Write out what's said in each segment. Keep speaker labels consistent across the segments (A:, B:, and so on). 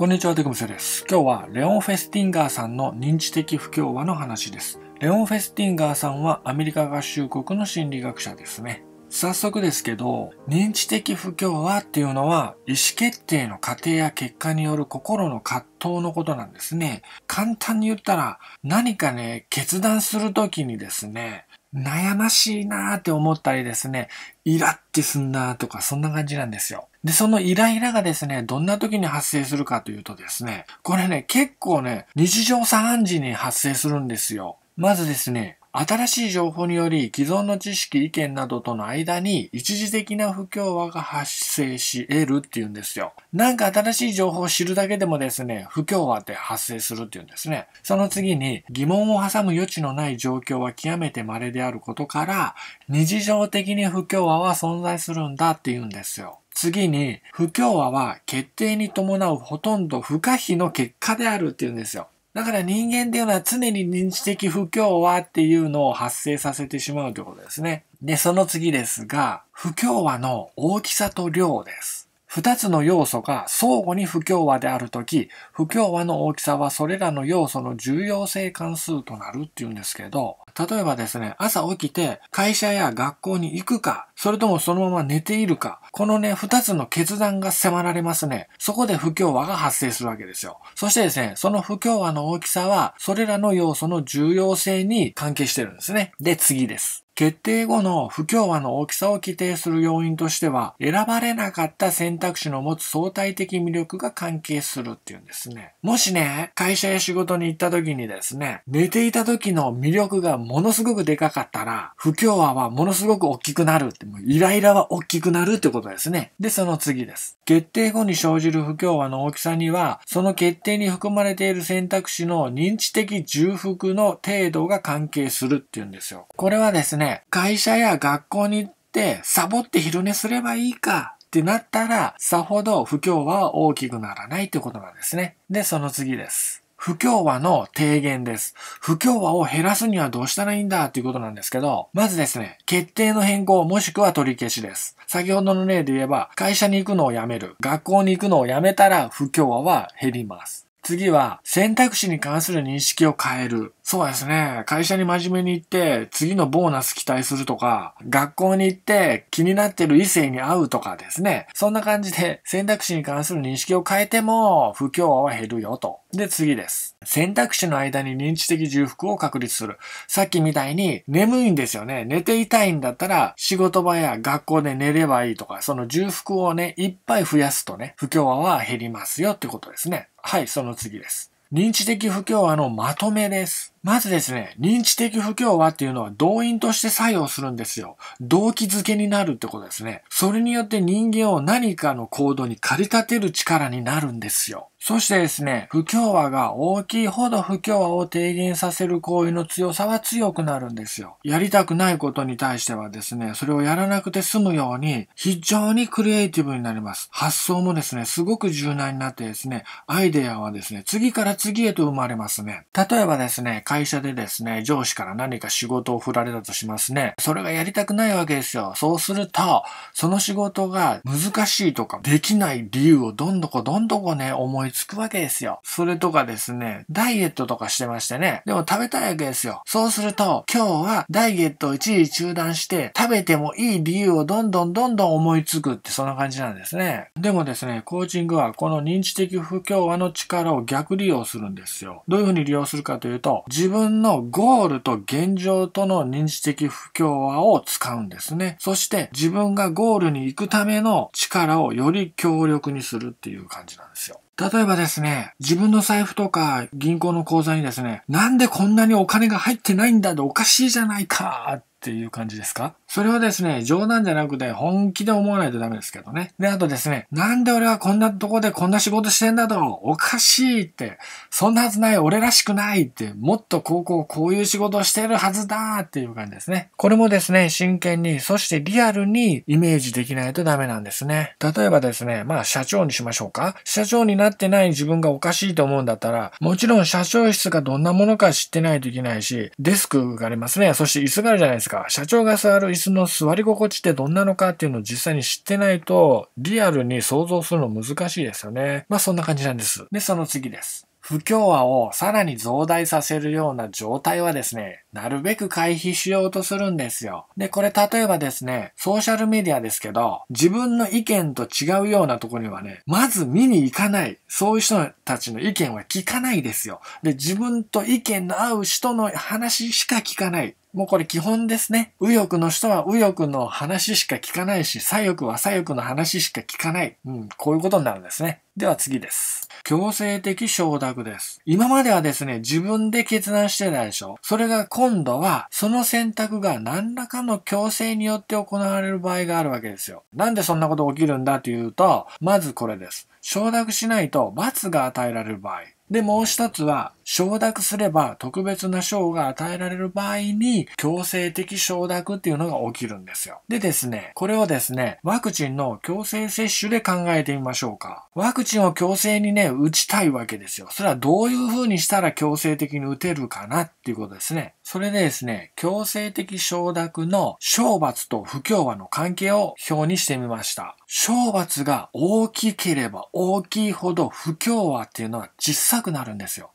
A: こんにちは、テクムセです。今日はレオン・フェスティンガーさんの認知的不協和の話です。レオン・フェスティンガーさんはアメリカ合衆国の心理学者ですね。早速ですけど、認知的不協和っていうのは意思決定の過程や結果による心の葛藤のことなんですね。簡単に言ったら何かね、決断するときにですね、悩ましいなーって思ったりですね、イラってすんなーとかそんな感じなんですよ。で、そのイライラがですね、どんな時に発生するかというとですね、これね、結構ね、日常茶飯事に発生するんですよ。まずですね、新しい情報により既存の知識、意見などとの間に一時的な不協和が発生し得るっていうんですよ。なんか新しい情報を知るだけでもですね、不協和って発生するっていうんですね。その次に疑問を挟む余地のない状況は極めて稀であることから、日常的に不協和は存在するんだっていうんですよ。次に、不協和は決定に伴うほとんど不可避の結果であるっていうんですよ。だから人間っていうのは常に認知的不協和っていうのを発生させてしまうということですね。で、その次ですが、不協和の大きさと量です。二つの要素が相互に不協和であるとき、不協和の大きさはそれらの要素の重要性関数となるっていうんですけど、例えばですね、朝起きて会社や学校に行くか、それともそのまま寝ているか、このね、二つの決断が迫られますね。そこで不協和が発生するわけですよ。そしてですね、その不協和の大きさは、それらの要素の重要性に関係してるんですね。で、次です。決定後の不協和の大きさを規定する要因としては、選ばれなかった選択肢の持つ相対的魅力が関係するっていうんですね。もしね、会社や仕事に行った時にですね、寝ていた時の魅力がものすごくでかかったら、不協和はものすごく大きくなるって、もうイライラは大きくなるってことですね。で、その次です。決定後に生じる不協和の大きさには、その決定に含まれている選択肢の認知的重複の程度が関係するっていうんですよ。これはですね、会社や学校に行ってサボって昼寝すればいいかってなったら、さほど不協和は大きくならないってことなんですね。で、その次です。不協和の提言です。不協和を減らすにはどうしたらいいんだっていうことなんですけど、まずですね、決定の変更もしくは取り消しです。先ほどの例で言えば、会社に行くのをやめる、学校に行くのをやめたら不協和は減ります。次は、選択肢に関する認識を変える。そうですね。会社に真面目に行って、次のボーナス期待するとか、学校に行って気になってる異性に会うとかですね。そんな感じで、選択肢に関する認識を変えても、不協和は減るよと。で、次です。選択肢の間に認知的重複を確立する。さっきみたいに、眠いんですよね。寝ていたいんだったら、仕事場や学校で寝ればいいとか、その重複をね、いっぱい増やすとね、不協和は減りますよってことですね。はい、その次です。認知的不協和のまとめです。まずですね、認知的不協和っていうのは動員として作用するんですよ。動機づけになるってことですね。それによって人間を何かの行動に駆り立てる力になるんですよ。そしてですね、不協和が大きいほど不協和を低減させる行為の強さは強くなるんですよ。やりたくないことに対してはですね、それをやらなくて済むように、非常にクリエイティブになります。発想もですね、すごく柔軟になってですね、アイデアはですね、次から次へと生まれますね。例えばですね、会社でですね、上司から何か仕事を振られたとしますね。それがやりたくないわけですよ。そうすると、その仕事が難しいとか、できない理由をどんどこどんどこね、思いつくわけですよ。それとかですね、ダイエットとかしてましてね、でも食べたいわけですよ。そうすると、今日はダイエットを一時中断して、食べてもいい理由をどんどんどんどん思いつくって、そんな感じなんですね。でもですね、コーチングはこの認知的不協和の力を逆利用するんですよ。どういうふうに利用するかというと、自分のゴールと現状との認知的不協和を使うんですね。そして自分がゴールに行くための力をより強力にするっていう感じなんですよ。例えばですね、自分の財布とか銀行の口座にですね、なんでこんなにお金が入ってないんだっておかしいじゃないかっていう感じですかそれはですね、冗談じゃなくて本気で思わないとダメですけどね。で、あとですね、なんで俺はこんなとこでこんな仕事してんだと、おかしいって、そんなはずない、俺らしくないって、もっとこうこうこういう仕事をしてるはずだっていう感じですね。これもですね、真剣に、そしてリアルにイメージできないとダメなんですね。例えばですね、まあ社長にしましょうか。社長になってない自分がおかしいと思うんだったら、もちろん社長室がどんなものか知ってないといけないし、デスクがありますね。そして椅子があるじゃないですか。社長が座る椅子の座り心地ってどんなのかっていうのを実際に知ってないと、リアルに想像するの難しいですよね。まあそんな感じなんです。で、その次です。不協和をさらに増大させるような状態はですね、なるべく回避しようとするんですよ。で、これ例えばですね、ソーシャルメディアですけど、自分の意見と違うようなとこにはね、まず見に行かない。そういう人たちの意見は聞かないですよ。で、自分と意見の合う人の話しか聞かない。もうこれ基本ですね。右翼の人は右翼の話しか聞かないし、左翼は左翼の話しか聞かない。うん、こういうことになるんですね。では次です。強制的承諾です。今まではですね、自分で決断してたでしょ。それが今度は、その選択が何らかの強制によって行われる場合があるわけですよ。なんでそんなこと起きるんだというと、まずこれです。承諾しないと罰が与えられる場合。で、もう一つは、承諾すれば特別な賞が与えられる場合に強制的承諾っていうのが起きるんですよ。でですね、これをですね、ワクチンの強制接種で考えてみましょうか。ワクチンを強制にね、打ちたいわけですよ。それはどういう風にしたら強制的に打てるかなっていうことですね。それでですね、強制的承諾の懲罰と不協和の関係を表にしてみました。懲罰が大きければ大きいほど不協和っていうのは小さくなるんですよ。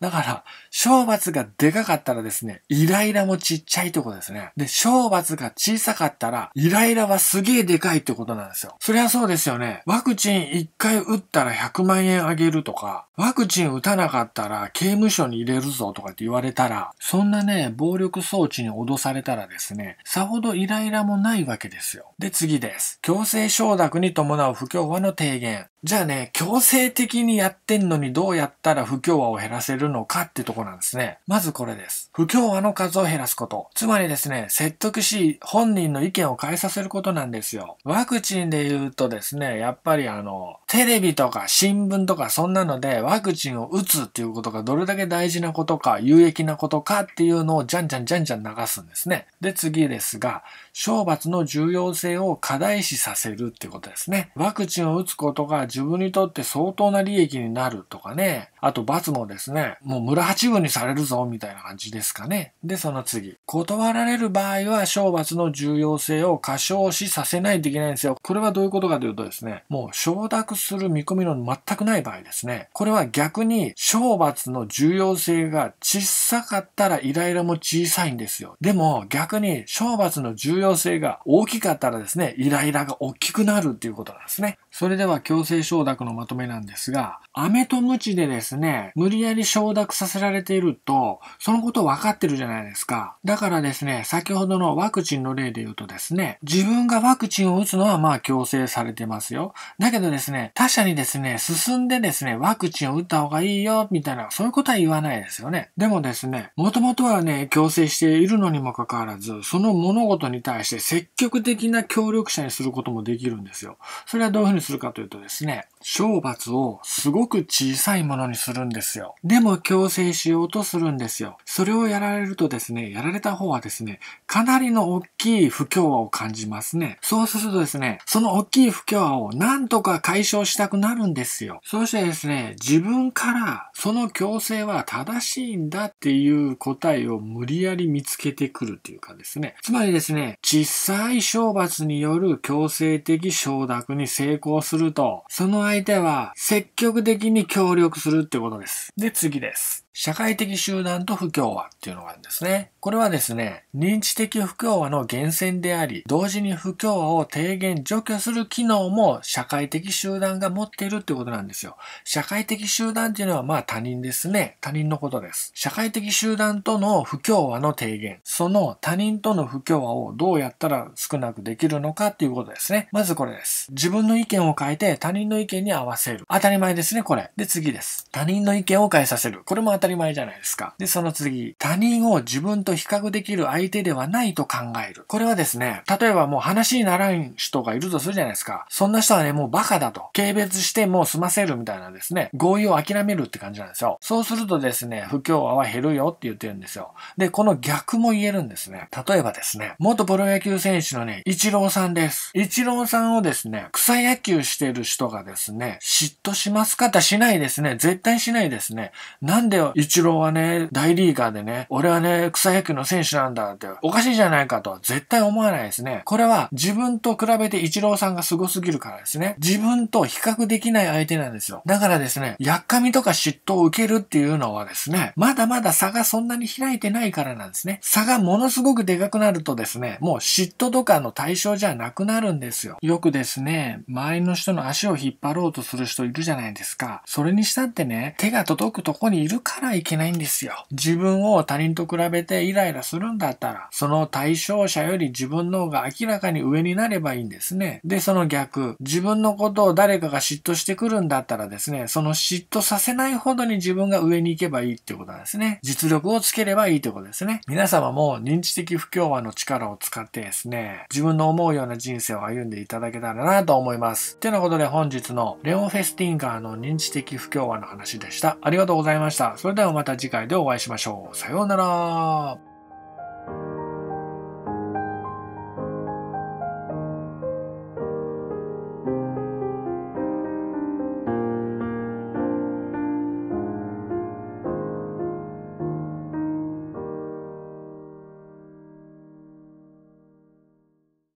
A: だから、懲罰がでかかったらですね、イライラもちっちゃいとこですね。で、懲罰が小さかったら、イライラはすげえでかいってことなんですよ。そりゃそうですよね。ワクチン1回打ったら100万円あげるとか、ワクチン打たなかったら刑務所に入れるぞとかって言われたら、そんなね、暴力装置に脅されたらですね、さほどイライラもないわけですよ。で、次です。強制承諾に伴う不協和の提言。じゃあね、強制的にやってんのにどうやったら不協和を減らせるのかってとこなんですね。まずこれです。不協和の数を減らすこと。つまりですね、説得し、本人の意見を変えさせることなんですよ。ワクチンで言うとですね、やっぱりあの、テレビとか新聞とかそんなのでワクチンを打つっていうことがどれだけ大事なことか、有益なことかっていうのをじゃんじゃんじゃんじゃん流すんですね。で、次ですが、懲罰の重要性を過大視させるってことですね。ワクチンを打つことが自分にとって相当な利益になるとかね、あと罰もですね、もう村八分にされるぞ、みたいな感じですかね。で、その次。断られる場合は、懲罰の重要性を過小しさせないといけないんですよ。これはどういうことかというとですね、もう承諾する見込みの全くない場合ですね。これは逆に、懲罰の重要性が小さかったらイライラも小さいんですよ。でも、逆に、懲罰の重要性が大きかったらですね、イライラが大きくなるっていうことなんですね。それでは強制承諾のまとめなんですが、飴と鞭でですねですね、無理やり承諾させられていると、そのこと分かってるじゃないですか。だからですね、先ほどのワクチンの例で言うとですね、自分がワクチンを打つのはまあ強制されてますよ。だけどですね、他者にですね、進んでですね、ワクチンを打った方がいいよ、みたいな、そういうことは言わないですよね。でもですね、もともとはね、強制しているのにもかかわらず、その物事に対して積極的な協力者にすることもできるんですよ。それはどういうふうにするかというとですね、懲罰をすごく小さいものにするんですよ。でも強制しようとするんですよ。それをやられるとですね、やられた方はですね、かなりの大きい不協和を感じますね。そうするとですね、その大きい不協和をなんとか解消したくなるんですよ。そしてですね、自分からその強制は正しいんだっていう答えを無理やり見つけてくるというかですね。つまりですね、小さい懲罰による強制的承諾に成功すると、その間相手は積極的に協力するってことです。で、次です。社会的集団と不協和っていうのがあるんですね。これはですね、認知的不協和の源泉であり、同時に不協和を低減除去する機能も社会的集団が持っているってことなんですよ。社会的集団っていうのはまあ他人ですね。他人のことです。社会的集団との不協和の低減。その他人との不協和をどうやったら少なくできるのかっていうことですね。まずこれです。自分の意見を変えて他人の意見に合わせる。当たり前ですね、これ。で、次です。他人の意見を変えさせる。これも当たり前じゃないですか。で、その次。他人を自分と比較できる相手ではないと考える。これはですね、例えばもう話にならん人がいるとするじゃないですか。そんな人はね、もうバカだと。軽蔑してもう済ませるみたいなですね、合意を諦めるって感じなんですよ。そうするとですね、不協和は減るよって言ってるんですよ。で、この逆も言えるんですね。例えばですね、元プロ野球選手のね、イチローさんです。イチローさんをですね、草野球してる人がですね、嫉妬しますかってしないですね。絶対しないですね。なんでイチローはね、大リーガーでね、俺はね、草野大工の選手なんだって、おかしいじゃないかとは絶対思わないですね。これは自分と比べてイチローさんが凄すぎるからですね。自分と比較できない相手なんですよ。だからですね、やっかみとか嫉妬を受けるっていうのはですね、まだまだ差がそんなに開いてないからなんですね。差がものすごくでかくなるとですね、もう嫉妬とかの対象じゃなくなるんですよ。よくですね、周りの人の足を引っ張ろうとする人いるじゃないですか。それにしたってね、手が届くとこにいるからいけないんですよ。自分を他人と比べてイライラするんだったら、その対象者より自分の方が明らかに上になればいいんですね。で、その逆、自分のことを誰かが嫉妬してくるんだったらですね、その嫉妬させないほどに自分が上に行けばいいってことなんですね。実力をつければいいってことですね。皆様も認知的不協和の力を使ってですね、自分の思うような人生を歩んでいただけたらなと思います。てなことで本日のレオン・フェスティンガーの認知的不協和の話でした。ありがとうございました。それではまた次回でお会いしましょう。さようなら。